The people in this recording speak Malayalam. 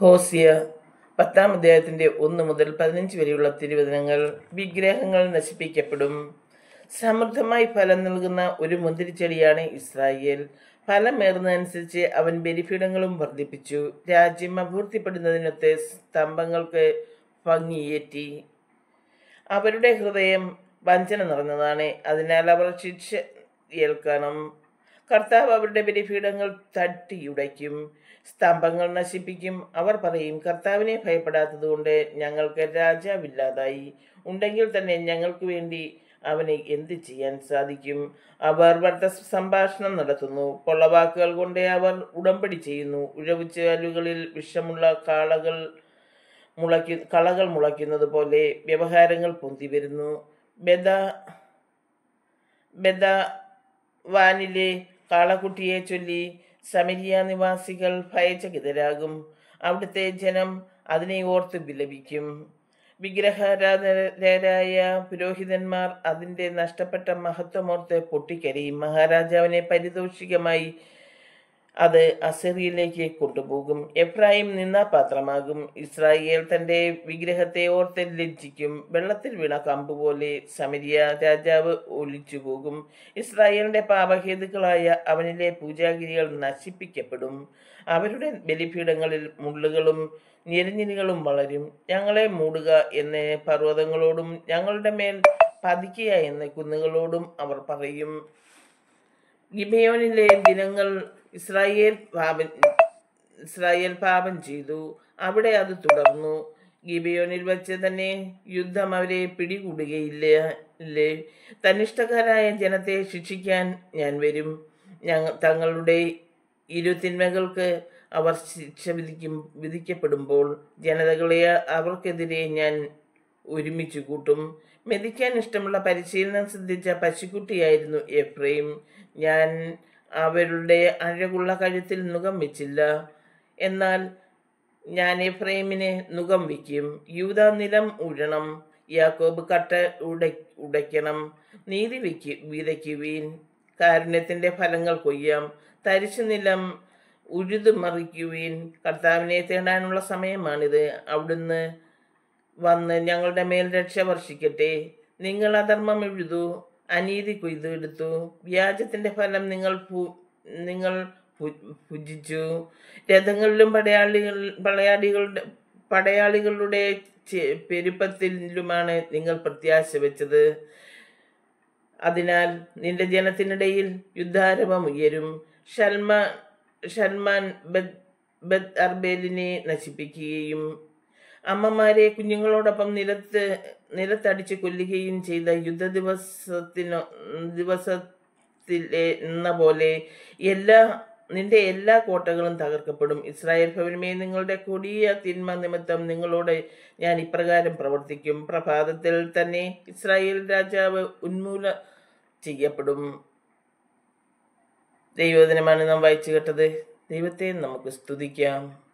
ഹോസിയ പത്താം അദ്ദേഹത്തിൻ്റെ ഒന്ന് മുതൽ പതിനഞ്ച് വരെയുള്ള തിരുവചനങ്ങൾ വിഗ്രഹങ്ങൾ നശിപ്പിക്കപ്പെടും സമൃദ്ധമായി ഫലം നൽകുന്ന ഒരു മുന്തിരിച്ചെടിയാണ് ഇസ്രായേൽ ഫലമേറുന്നതനുസരിച്ച് അവൻ ബലിപീഠങ്ങളും വർദ്ധിപ്പിച്ചു രാജ്യം അഭൂർത്തിപ്പെടുന്നതിനൊത്ത് സ്തംഭങ്ങൾക്ക് ഭംഗിയേറ്റി അവരുടെ ഹൃദയം വഞ്ചന നിറഞ്ഞതാണ് അതിനാൽ അവർ ശിക്ഷ ഏൽക്കണം കർത്താവ് അവരുടെ ബലിപീഠങ്ങൾ തട്ടിയുടയ്ക്കും സ്തംഭങ്ങൾ നശിപ്പിക്കും അവർ പറയും കർത്താവിനെ ഭയപ്പെടാത്തതുകൊണ്ട് ഞങ്ങൾക്ക് രാജാവില്ലാതായി ഉണ്ടെങ്കിൽ തന്നെ ഞങ്ങൾക്ക് വേണ്ടി അവന് എന്ത് ചെയ്യാൻ സാധിക്കും അവർ വർദ്ധ സംഭാഷണം നടത്തുന്നു പൊള്ളവാക്കുകൾ കൊണ്ട് അവർ ഉടമ്പടി ചെയ്യുന്നു ഉഴവുച്ചാലുകളിൽ വിഷമുള്ള കാളകൾ മുളയ്ക്കു കളകൾ മുളയ്ക്കുന്നത് പോലെ വ്യവഹാരങ്ങൾ പൊന്തി വരുന്നു ബെദ ബെദ വാനിലെ കാളക്കുട്ടിയെ ചൊല്ലി സമരിയ നിവാസികൾ ഭയചകിതരാകും അവിടുത്തെ ജനം അതിനെ ഓർത്ത് വിലപിക്കും വിഗ്രഹാരാധകരായ പുരോഹിതന്മാർ അതിൻ്റെ നഷ്ടപ്പെട്ട മഹത്വമോർത്ത് പൊട്ടിക്കരയും മഹാരാജാവിനെ പരിതോഷികമായി അത് അസറിയിലേക്ക് കൊണ്ടുപോകും എഫ്രായിം പാത്രമാകും ഇസ്രായേൽ തന്റെ വിഗ്രഹത്തെ ഓർത്ത് ലജ്ജിക്കും വെള്ളത്തിൽ വീണ കമ്പ് പോലെ സമരിയ രാജാവ് ഒലിച്ചു പോകും ഇസ്രായേലിന്റെ പാപഹേതുക്കളായ അവനിലെ പൂജാഗിരികൾ നശിപ്പിക്കപ്പെടും അവരുടെ ബലിപീഠങ്ങളിൽ മുള്ളുകളും ഞെരിഞ്ഞിലുകളും വളരും ഞങ്ങളെ മൂടുക എന്ന് പർവ്വതങ്ങളോടും ഞങ്ങളുടെ മേൽ പതിക്കുക എന്ന് കുന്നുകളോടും അവർ പറയും ഗിമയോനിലെ ദിനങ്ങൾ ഇസ്രായേൽ പാപം ഇസ്രായേൽ പാപം ചെയ്തു അവിടെ അത് തുടർന്നു ഗിബിയോനിൽ വച്ച് തന്നെ യുദ്ധം അവരെ പിടികൂടുകയില്ല ഇല്ലേ തന്നിഷ്ടക്കാരായ ജനത്തെ ശിക്ഷിക്കാൻ ഞാൻ വരും ഞങ്ങൾ തങ്ങളുടെ ഇരുത്തിന്മകൾക്ക് അവർ ശിക്ഷ വിധിക്കും വിധിക്കപ്പെടുമ്പോൾ ജനതകളെ അവർക്കെതിരെ ഞാൻ ഒരുമിച്ച് കൂട്ടും മെതിക്കാൻ ഇഷ്ടമുള്ള പരിശീലനം സിദ്ധിച്ച പശുക്കുട്ടിയായിരുന്നു എഫ്രൈം ഞാൻ അവരുടെ അഴകുള്ള കഴുത്തിൽ നുകം വെച്ചില്ല എന്നാൽ ഞാൻ എഫ്രൈമിനെ നുകം വയ്ക്കും യൂത നിലം ഉഴണം യാക്കോബ് കട്ട ഉട ഉടയ്ക്കണം നീതി വയ്ക്ക് വിതയ്ക്കുവീൻ കാരുണ്യത്തിൻ്റെ ഫലങ്ങൾ കൊയ്യാം തരിശു നിലം ഉഴുതു മറിക്കുവീൻ കർത്താവിനെ തേടാനുള്ള സമയമാണിത് അവിടുന്ന് വന്ന് ഞങ്ങളുടെ മേൽ രക്ഷ വർഷിക്കട്ടെ നിങ്ങൾ അധർമ്മം എഴുതൂ അനീതി കൊയ്തെടുത്തു വ്യാജത്തിന്റെ ഫലം നിങ്ങൾ നിങ്ങൾ ഭുജിച്ചു രഥങ്ങളിലും പടയാളികൾ പടയാളികളുടെ പടയാളികളുടെ പെരുപ്പത്തിലുമാണ് നിങ്ങൾ പ്രത്യാശ വെച്ചത് അതിനാൽ നിന്റെ ജനത്തിനിടയിൽ യുദ്ധാരവം ഉയരും ഷൽമ ഷൽമാൻ ബദ് ബദ് അർബേലിനെ നശിപ്പിക്കുകയും അമ്മമാരെ കുഞ്ഞുങ്ങളോടൊപ്പം നിലത്ത് നിലത്തടിച്ച് കൊല്ലുകയും ചെയ്ത യുദ്ധ ദിവസത്തിനോ ദിവസത്തിലെ എന്ന പോലെ എല്ലാ നിന്റെ എല്ലാ കോട്ടകളും തകർക്കപ്പെടും ഇസ്രായേൽ ഭവനമേ നിങ്ങളുടെ കൊടിയ തിന്മ നിമിത്തം നിങ്ങളോട് ഞാൻ ഇപ്രകാരം പ്രവർത്തിക്കും പ്രഭാതത്തിൽ തന്നെ ഇസ്രായേൽ രാജാവ് ഉന്മൂല ചെയ്യപ്പെടും ദൈവദിനമാണ് നാം വായിച്ചു കേട്ടത് ദൈവത്തെ നമുക്ക് സ്തുതിക്കാം